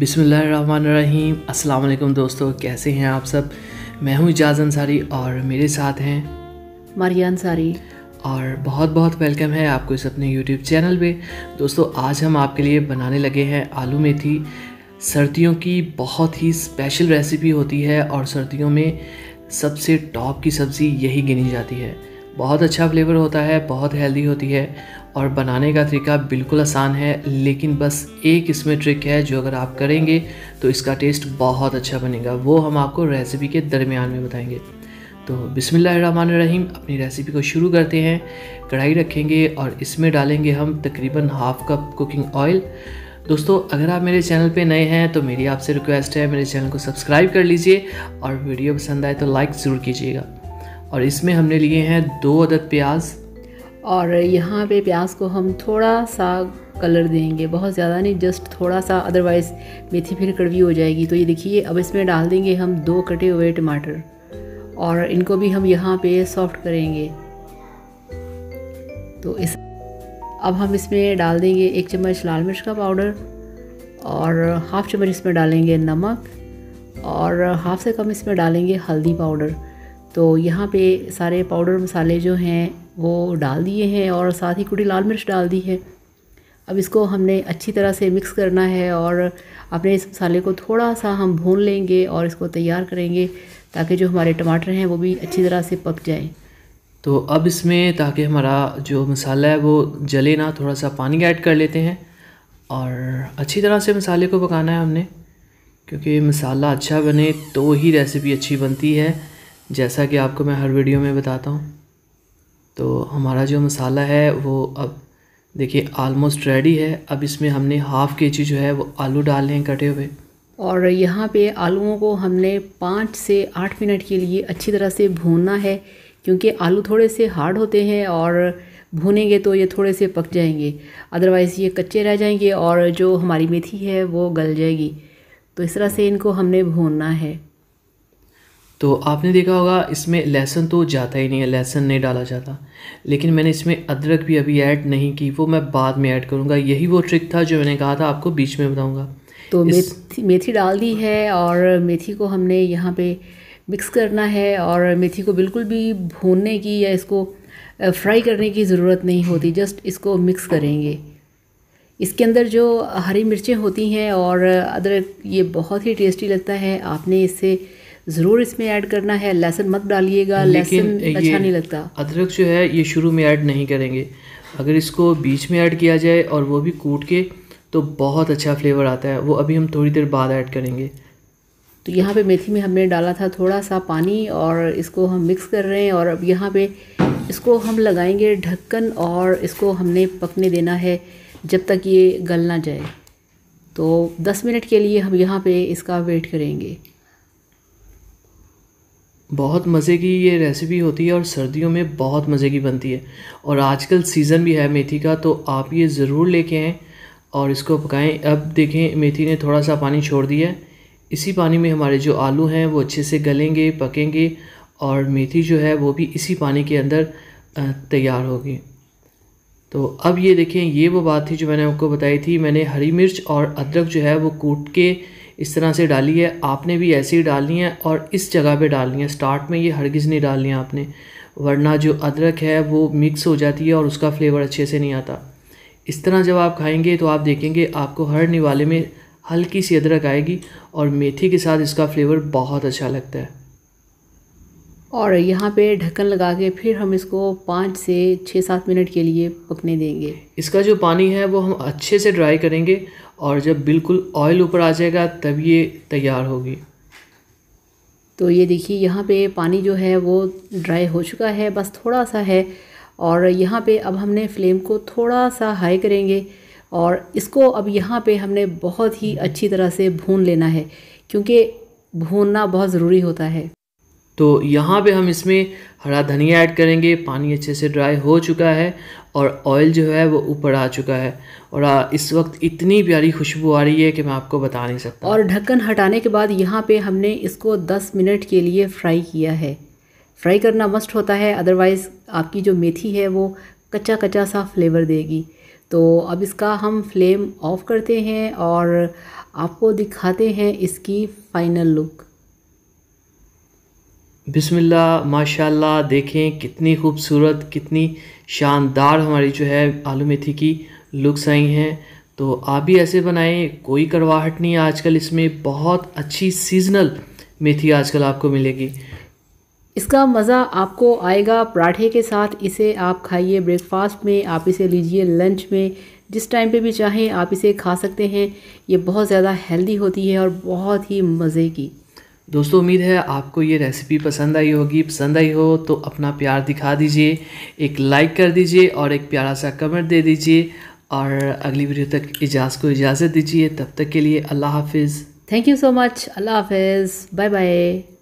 बिसमीम अल्लाम दोस्तों कैसे हैं आप सब मैं हूं इजाज़ अंसारी और मेरे साथ हैं मारिया अंसारी और बहुत बहुत वेलकम है आपको इस अपने यूट्यूब चैनल पे दोस्तों आज हम आपके लिए बनाने लगे हैं आलू मेथी सर्दियों की बहुत ही स्पेशल रेसिपी होती है और सर्दियों में सबसे टॉप की सब्ज़ी यही गिनी जाती है बहुत अच्छा फ्लेवर होता है बहुत हेल्दी होती है और बनाने का तरीका बिल्कुल आसान है लेकिन बस एक इसमें ट्रिक है जो अगर आप करेंगे तो इसका टेस्ट बहुत अच्छा बनेगा वो हम आपको रेसिपी के दरमियान में बताएंगे तो बिसमीम अपनी रेसिपी को शुरू करते हैं कढ़ाई रखेंगे और इसमें डालेंगे हम तकरीबन हाफ़ कप कुकिंग ऑयल दोस्तों अगर आप मेरे चैनल पे नए हैं तो मेरी आपसे रिक्वेस्ट है मेरे चैनल को सब्सक्राइब कर लीजिए और वीडियो पसंद आए तो लाइक ज़रूर कीजिएगा और इसमें हमने लिए हैं दो अदद प्याज़ और यहाँ पे प्याज को हम थोड़ा सा कलर देंगे बहुत ज़्यादा नहीं जस्ट थोड़ा सा अदरवाइज़ मेथी फिर कड़वी हो जाएगी तो ये देखिए अब इसमें डाल देंगे हम दो कटे हुए टमाटर और इनको भी हम यहाँ पे सॉफ्ट करेंगे तो इस अब हम इसमें डाल देंगे एक चम्मच लाल मिर्च का पाउडर और हाफ़ चम्मच इसमें डालेंगे नमक और हाफ़ से कम इसमें डालेंगे हल्दी पाउडर तो यहाँ पे सारे पाउडर मसाले जो हैं वो डाल दिए हैं और साथ ही कुटी लाल मिर्च डाल दी है अब इसको हमने अच्छी तरह से मिक्स करना है और अपने इस मसाले को थोड़ा सा हम भून लेंगे और इसको तैयार करेंगे ताकि जो हमारे टमाटर हैं वो भी अच्छी तरह से पक जाएं तो अब इसमें ताकि हमारा जो मसाला है वो जले ना थोड़ा सा पानी ऐड कर लेते हैं और अच्छी तरह से मसाले को पकाना है हमने क्योंकि मसाला अच्छा बने तो ही रेसिपी अच्छी बनती है जैसा कि आपको मैं हर वीडियो में बताता हूँ तो हमारा जो मसाला है वो अब देखिए आलमोस्ट रेडी है अब इसमें हमने हाफ़ के जी जो है वो आलू डाले हैं कटे हुए और यहाँ पे आलूओं को हमने पाँच से आठ मिनट के लिए अच्छी तरह से भूनना है क्योंकि आलू थोड़े से हार्ड होते हैं और भूनेंगे तो ये थोड़े से पक जाएंगे अदरवाइज़ ये कच्चे रह जाएंगे और जो हमारी मेथी है वो गल जाएगी तो इस तरह से इनको हमने भूनना है तो आपने देखा होगा इसमें लहसुन तो जाता ही नहीं है लहसुन नहीं डाला जाता लेकिन मैंने इसमें अदरक भी अभी ऐड नहीं की वो मैं बाद में ऐड करूँगा यही वो ट्रिक था जो मैंने कहा था आपको बीच में बताऊँगा तो इस... मेथी मेथी डाल दी है और मेथी को हमने यहाँ पे मिक्स करना है और मेथी को बिल्कुल भी भूनने की या इसको फ्राई करने की ज़रूरत नहीं होती जस्ट इसको मिक्स करेंगे इसके अंदर जो हरी मिर्चें होती हैं और अदरक ये बहुत ही टेस्टी लगता है आपने इससे ज़रूर इसमें ऐड करना है लहसुन मत डालिएगा लहसुन अच्छा नहीं लगता अदरक जो है ये शुरू में ऐड नहीं करेंगे अगर इसको बीच में ऐड किया जाए और वो भी कूट के तो बहुत अच्छा फ्लेवर आता है वो अभी हम थोड़ी देर बाद ऐड करेंगे तो यहाँ पे मेथी में हमने डाला था थोड़ा सा पानी और इसको हम मिक्स कर रहे हैं और अब यहाँ पे इसको हम लगाएंगे ढक्कन और इसको हमने पकने देना है जब तक ये गल ना जाए तो 10 मिनट के लिए हम यहाँ पे इसका वेट करेंगे बहुत मज़े की ये रेसिपी होती है और सर्दियों में बहुत मज़े की बनती है और आजकल सीज़न भी है मेथी का तो आप ये ज़रूर लेके आएँ और इसको पकाएं अब देखें मेथी ने थोड़ा सा पानी छोड़ दिया है इसी पानी में हमारे जो आलू हैं वो अच्छे से गलेंगे पकेंगे और मेथी जो है वो भी इसी पानी के अंदर तैयार होगी तो अब ये देखें ये वो बात थी जो मैंने आपको बताई थी मैंने हरी मिर्च और अदरक जो है वो कूट के इस तरह से डाली है आपने भी ऐसे ही डालनी है और इस जगह पे डालनी है स्टार्ट में ये हरगिज़ नहीं डालनी है आपने वरना जो अदरक है वो मिक्स हो जाती है और उसका फ्लेवर अच्छे से नहीं आता इस तरह जब आप खाएंगे तो आप देखेंगे आपको हर निवाले में हल्की सी अदरक आएगी और मेथी के साथ इसका फ्लेवर बहुत अच्छा लगता है और यहाँ पे ढक्कन लगा के फिर हम इसको पाँच से छः सात मिनट के लिए पकने देंगे इसका जो पानी है वो हम अच्छे से ड्राई करेंगे और जब बिल्कुल ऑयल ऊपर आ जाएगा तब ये तैयार होगी तो ये देखिए यहाँ पे पानी जो है वो ड्राई हो चुका है बस थोड़ा सा है और यहाँ पे अब हमने फ्लेम को थोड़ा सा हाई करेंगे और इसको अब यहाँ पे हमने बहुत ही अच्छी तरह से भून लेना है क्योंकि भूनना बहुत ज़रूरी होता है तो यहाँ पे हम इसमें हरा धनिया ऐड करेंगे पानी अच्छे से ड्राई हो चुका है और ऑयल जो है वो ऊपर आ चुका है और इस वक्त इतनी प्यारी खुशबू आ रही है कि मैं आपको बता नहीं सकता और ढक्कन हटाने के बाद यहाँ पे हमने इसको 10 मिनट के लिए फ्राई किया है फ्राई करना मस्ट होता है अदरवाइज़ आपकी जो मेथी है वो कच्चा कच्चा सा फ्लेवर देगी तो अब इसका हम फ्लेम ऑफ़ करते हैं और आपको दिखाते हैं इसकी फ़ाइनल लुक बिस्मिल्लाह माशाल्लाह देखें कितनी खूबसूरत कितनी शानदार हमारी जो है आलू मेथी की लुक्स आई हैं तो आप भी ऐसे बनाएं कोई कड़वाहट नहीं है आजकल इसमें बहुत अच्छी सीजनल मेथी आजकल आपको मिलेगी इसका मज़ा आपको आएगा पराठे के साथ इसे आप खाइए ब्रेकफास्ट में आप इसे लीजिए लंच में जिस टाइम पे भी चाहें आप इसे खा सकते हैं ये बहुत ज़्यादा हेल्दी होती है और बहुत ही मज़े की दोस्तों उम्मीद है आपको ये रेसिपी पसंद आई होगी पसंद आई हो तो अपना प्यार दिखा दीजिए एक लाइक कर दीजिए और एक प्यारा सा कमेंट दे दीजिए और अगली वीडियो तक इजाज़ को इजाज़त दीजिए तब तक के लिए अल्लाह हाफिज़ थैंक यू सो मच अल्लाह हाफिज़ बाय बाय